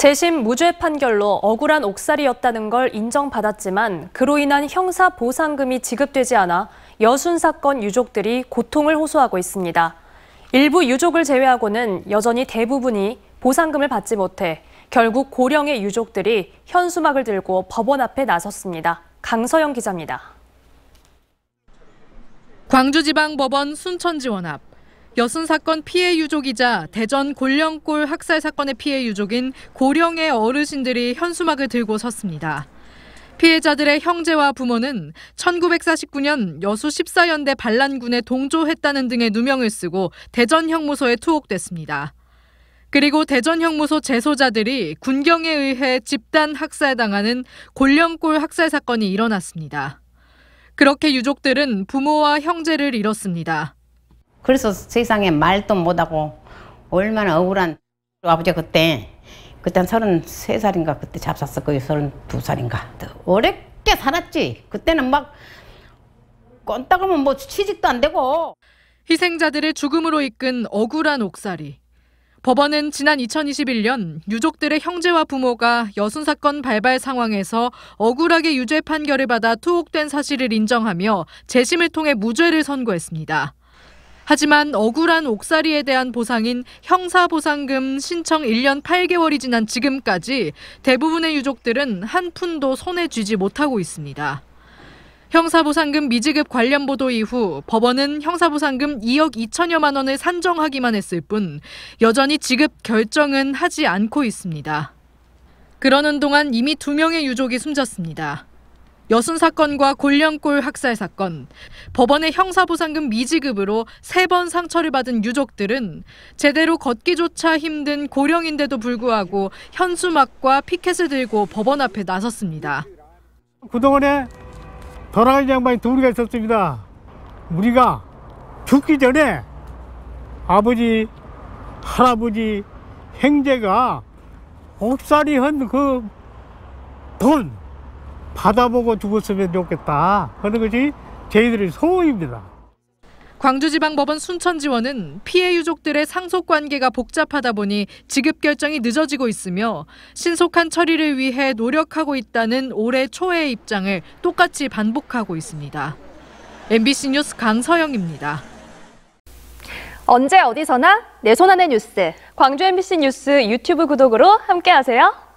재심 무죄 판결로 억울한 옥살이였다는 걸 인정받았지만 그로 인한 형사 보상금이 지급되지 않아 여순 사건 유족들이 고통을 호소하고 있습니다. 일부 유족을 제외하고는 여전히 대부분이 보상금을 받지 못해 결국 고령의 유족들이 현수막을 들고 법원 앞에 나섰습니다. 강서영 기자입니다. 광주지방법원 순천지원 앞 여순 사건 피해 유족이자 대전 골령골 학살 사건의 피해 유족인 고령의 어르신들이 현수막을 들고 섰습니다. 피해자들의 형제와 부모는 1949년 여수 14연대 반란군에 동조했다는 등의 누명을 쓰고 대전형무소에 투옥됐습니다. 그리고 대전형무소 재소자들이 군경에 의해 집단 학살당하는 골령골 학살 사건이 일어났습니다. 그렇게 유족들은 부모와 형제를 잃었습니다. 그래서 세상에 말도 못하고 얼마나 억울한 아버지 그때 그때 한 33살인가 그때 잡쌌어 거의 32살인가 어렵게 살았지 그때는 막 꼰딱하면 뭐 취직도 안 되고 희생자들을 죽음으로 이끈 억울한 옥살이 법원은 지난 2021년 유족들의 형제와 부모가 여순 사건 발발 상황에서 억울하게 유죄 판결을 받아 투옥된 사실을 인정하며 재심을 통해 무죄를 선고했습니다. 하지만 억울한 옥살이에 대한 보상인 형사보상금 신청 1년 8개월이 지난 지금까지 대부분의 유족들은 한 푼도 손에 쥐지 못하고 있습니다. 형사보상금 미지급 관련 보도 이후 법원은 형사보상금 2억 2천여만 원을 산정하기만 했을 뿐 여전히 지급 결정은 하지 않고 있습니다. 그러는 동안 이미 두 명의 유족이 숨졌습니다. 여순 사건과 골령골 학살 사건, 법원의 형사보상금 미지급으로 세 번 상처를 받은 유족들은 제대로 걷기조차 힘든 고령인데도 불구하고 현수막과 피켓을 들고 법원 앞에 나섰습니다. 그동안에 돌아갈 양반이 두 우리가 있었습니다. 우리가 죽기 전에 아버지, 할아버지, 행제가 옥살이 한 그 돈, 받아보고 죽었으면 좋겠다 하는 것이 저희들의 소원입니다. 광주지방법원 순천지원은 피해 유족들의 상속 관계가 복잡하다 보니 지급 결정이 늦어지고 있으며 신속한 처리를 위해 노력하고 있다는 올해 초의 입장을 똑같이 반복하고 있습니다. MBC 뉴스 강서영입니다. 언제 어디서나 내 손안의 뉴스. 광주 MBC 뉴스 유튜브 구독으로 함께하세요.